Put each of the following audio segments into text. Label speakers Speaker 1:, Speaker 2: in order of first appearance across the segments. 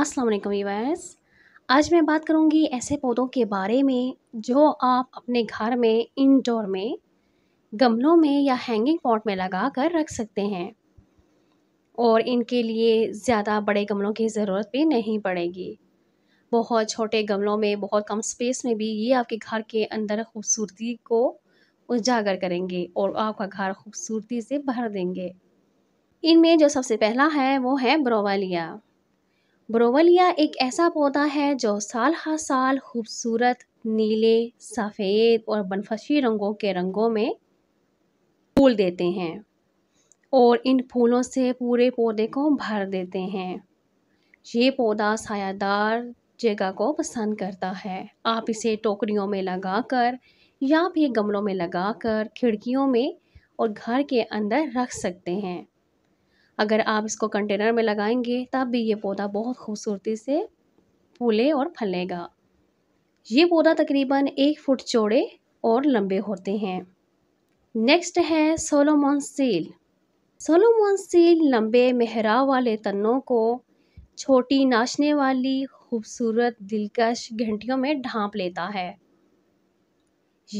Speaker 1: अस्सलाम वालेकुम वीवर्स आज मैं बात करूंगी ऐसे पौधों के बारे में जो आप अपने घर में इनडोर में गमलों में या हैंगिंग पॉट में लगा कर रख सकते हैं और इनके लिए ज़्यादा बड़े गमलों की ज़रूरत भी नहीं पड़ेगी बहुत छोटे गमलों में बहुत कम स्पेस में भी ये आपके घर के अंदर खूबसूरती को उजागर करेंगे और आपका घर खूबसूरती से भर देंगे इनमें जो सबसे पहला है वो है ब्रोवालिया ब्रोवलिया एक ऐसा पौधा है जो साल हर साल खूबसूरत नीले सफ़ेद और बनफशी रंगों के रंगों में फूल देते हैं और इन फूलों से पूरे पौधे को भर देते हैं ये पौधा सायादार जगह को पसंद करता है आप इसे टोकरियों में लगाकर या फिर गमलों में लगाकर खिड़कियों में और घर के अंदर रख सकते हैं अगर आप इसको कंटेनर में लगाएंगे तब भी ये पौधा बहुत खूबसूरती से फूले और फलेगा ये पौधा तकरीबन एक फुट चौड़े और लंबे होते हैं नेक्स्ट है सोलोमॉन सील सोलोमॉन सील लंबे मेहरा वाले तनों को छोटी नाचने वाली खूबसूरत दिलकश घंटियों में ढांप लेता है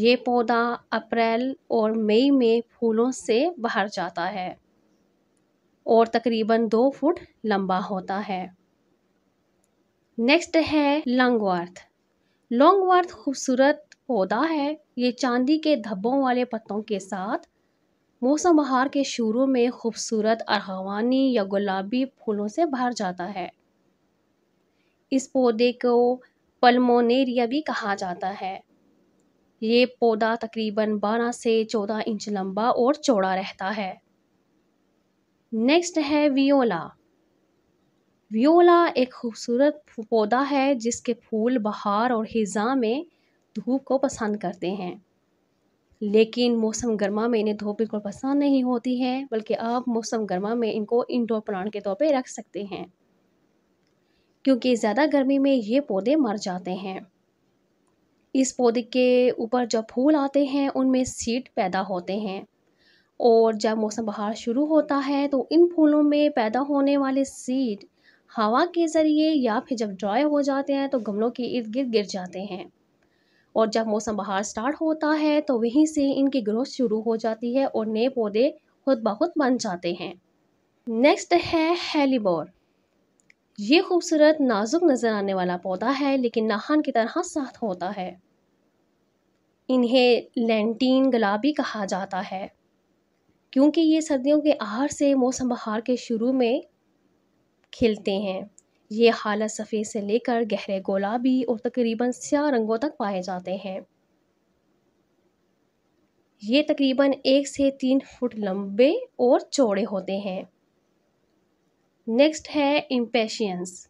Speaker 1: ये पौधा अप्रैल और मई में फूलों से बाहर जाता है और तकरीबन दो फुट लंबा होता है नेक्स्ट है लॉन्गवर्थ लॉन्गवर्थ खूबसूरत पौधा है ये चांदी के धब्बों वाले पत्तों के साथ मौसम बहार के शुरू में खूबसूरत अरहवानी या गुलाबी फूलों से भर जाता है इस पौधे को पलमोनेरिया भी कहा जाता है ये पौधा तकरीबन 12 से 14 इंच लंबा और चौड़ा रहता है नेक्स्ट है वियोला वियोला एक खूबसूरत पौधा है जिसके फूल बहार और हिजा में धूप को पसंद करते हैं लेकिन मौसम गर्मा में इन्हें धूप बिल्कुल पसंद नहीं होती है बल्कि आप मौसम गर्मा में इनको इंडोर प्लांट के तौर पे रख सकते हैं क्योंकि ज़्यादा गर्मी में ये पौधे मर जाते हैं इस पौधे के ऊपर जब फूल आते हैं उनमें सीड पैदा होते हैं और जब मौसम बहार शुरू होता है तो इन फूलों में पैदा होने वाले सीड हवा के ज़रिए या फिर जब ड्राई हो जाते हैं तो गमलों के इर्द गिर्द गिर जाते हैं और जब मौसम बहार स्टार्ट होता है तो वहीं से इनकी ग्रोथ शुरू हो जाती है और नए पौधे खुद ब खुद बन जाते हैं नेक्स्ट है हेलीबोर ये खूबसूरत नाजुक नज़र आने वाला पौधा है लेकिन नाहन की तरह साथ होता है इन्हें लेंटीन गुलाबी कहा जाता है क्योंकि ये सर्दियों के आहार से मौसम बहार के शुरू में खिलते हैं ये हालत सफ़ेद से लेकर गहरे गुलाबी और तकरीबन स्या रंगों तक पाए जाते हैं ये तकरीबन एक से तीन फुट लंबे और चौड़े होते हैं नेक्स्ट है इम्पेशंस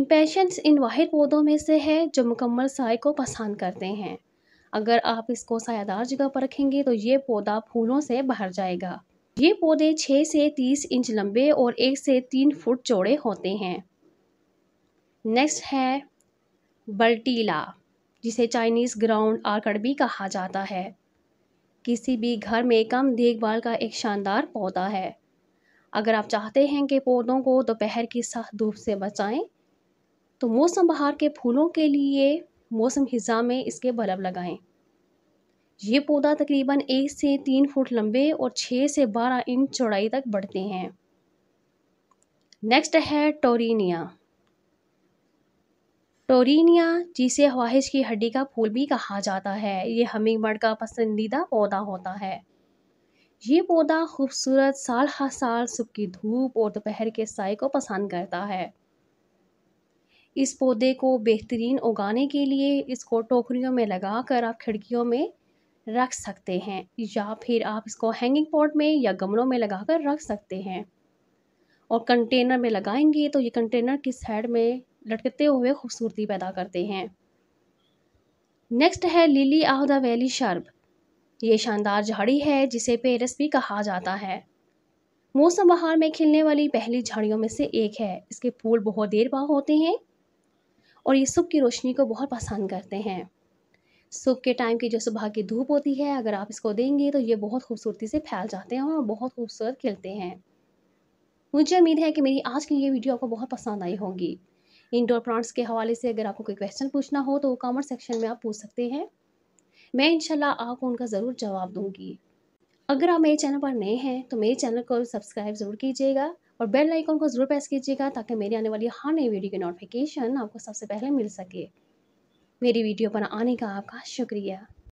Speaker 1: इम्पेशंस इन वाहिद पौधों में से है जो मुकम्मल साय को पसंद करते हैं अगर आप इसको सायादार जगह पर रखेंगे तो ये पौधा फूलों से बाहर जाएगा ये पौधे 6 से 30 इंच लंबे और 1 से 3 फुट चौड़े होते हैं नेक्स्ट है बल्टीला जिसे चाइनीज़ ग्राउंड आर्कड़ भी कहा जाता है किसी भी घर में कम देखभाल का एक शानदार पौधा है अगर आप चाहते हैं कि पौधों को दोपहर की सख्त धूप से बचाएं तो मौसम बहार के फूलों के लिए मौसम हिस्सा में इसके बल्ब लगाएं ये पौधा तकरीबन एक से तीन फुट लंबे और छः से बारह इंच चौड़ाई तक बढ़ते हैं नेक्स्ट है टोरिनिया टोरिनिया जिसे ख्वाहिश की हड्डी का फूल भी कहा जाता है ये हमिंग बर्ड का पसंदीदा पौधा होता है ये पौधा खूबसूरत साल हर साल सुबह की धूप और दोपहर के साय को पसंद करता है इस पौधे को बेहतरीन उगाने के लिए इसको टोकरियों में लगा कर आप खिड़कियों में रख सकते हैं या फिर आप इसको हैंगिंग पॉट में या गमलों में लगा कर रख सकते हैं और कंटेनर में लगाएंगे तो ये कंटेनर की साइड में लटकते हुए खूबसूरती पैदा करते हैं नेक्स्ट है lily of the valley shrub ये शानदार झाड़ी है जिसे पेरस भी कहा जाता है मौसम बहार में खिलने वाली पहली झाड़ियों में से एक है इसके फूल बहुत देर बाद होते हैं और ये सुबह की रोशनी को बहुत पसंद करते हैं सुबह के टाइम की जो सुबह की धूप होती है अगर आप इसको देंगे तो ये बहुत खूबसूरती से फैल जाते हैं और बहुत खूबसूरत खिलते हैं मुझे उम्मीद है कि मेरी आज की ये वीडियो आपको बहुत पसंद आई होगी इंडोर प्लांट्स के हवाले से अगर आपको कोई क्वेश्चन पूछना हो तो कॉमेंट सेक्शन में आप पूछ सकते हैं मैं इनशाला आपको उनका ज़रूर जवाब दूंगी अगर आप मेरे चैनल पर नए हैं तो मेरे चैनल को सब्सक्राइब ज़रूर कीजिएगा और बेल आइकॉन को ज़रूर प्रेस कीजिएगा ताकि मेरी आने वाली हर नई वीडियो की नोटिफिकेशन आपको सबसे पहले मिल सके मेरी वीडियो पर आने का आपका शुक्रिया